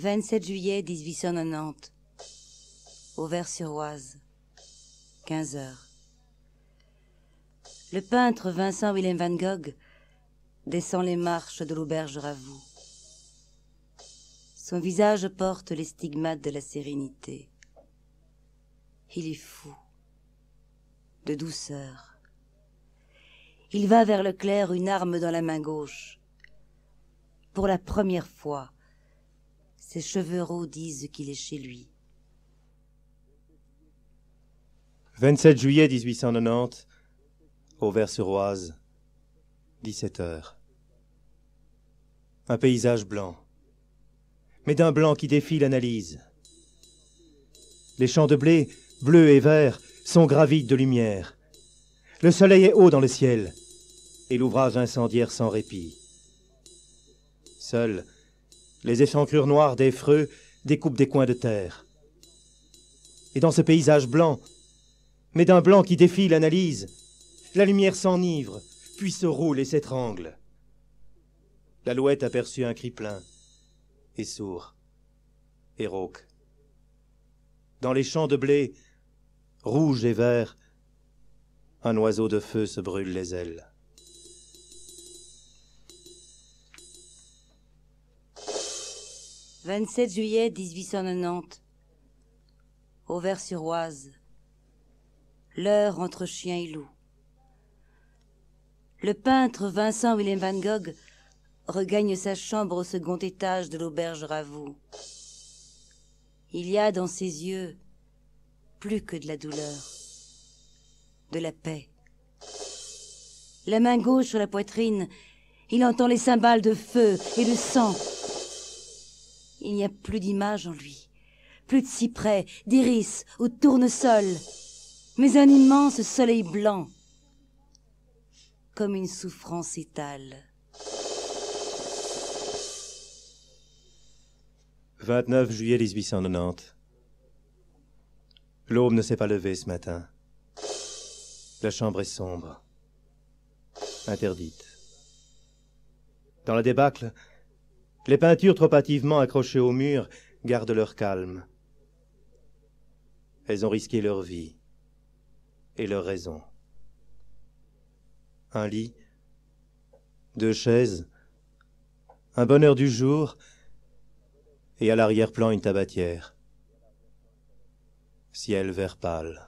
27 juillet 1890. Auvers-sur-Oise. 15 heures. Le peintre Vincent Willem van Gogh descend les marches de l'auberge Ravoux. Son visage porte les stigmates de la sérénité. Il est fou, de douceur. Il va vers le clair, une arme dans la main gauche. Pour la première fois, ses cheveux disent qu'il est chez lui. 27 juillet 1890, Auvers-sur-Oise, 17 heures. Un paysage blanc, mais d'un blanc qui défie l'analyse. Les champs de blé, bleus et verts, sont gravides de lumière. Le soleil est haut dans le ciel, et l'ouvrage incendiaire sans répit. Seul, les échancrures noires des freux découpent des coins de terre. Et dans ce paysage blanc, mais d'un blanc qui défie l'analyse, la lumière s'enivre, puis se roule et s'étrangle. L'alouette aperçut un cri plein, et sourd, et rauque. Dans les champs de blé, rouge et vert, un oiseau de feu se brûle les ailes. 27 juillet 1890. Auvers-sur-Oise. L'heure entre chien et loup. Le peintre Vincent Willem van Gogh regagne sa chambre au second étage de l'auberge Ravoux. Il y a dans ses yeux plus que de la douleur, de la paix. La main gauche sur la poitrine, il entend les cymbales de feu et de sang il n'y a plus d'image en lui, plus de cyprès, d'iris ou de tournesol, mais un immense soleil blanc, comme une souffrance étale. 29 juillet 1890. L'aube ne s'est pas levée ce matin. La chambre est sombre, interdite. Dans la débâcle, les peintures trop hâtivement accrochées au mur gardent leur calme. Elles ont risqué leur vie et leur raison. Un lit, deux chaises, un bonheur du jour et à l'arrière-plan une tabatière. Ciel vert pâle.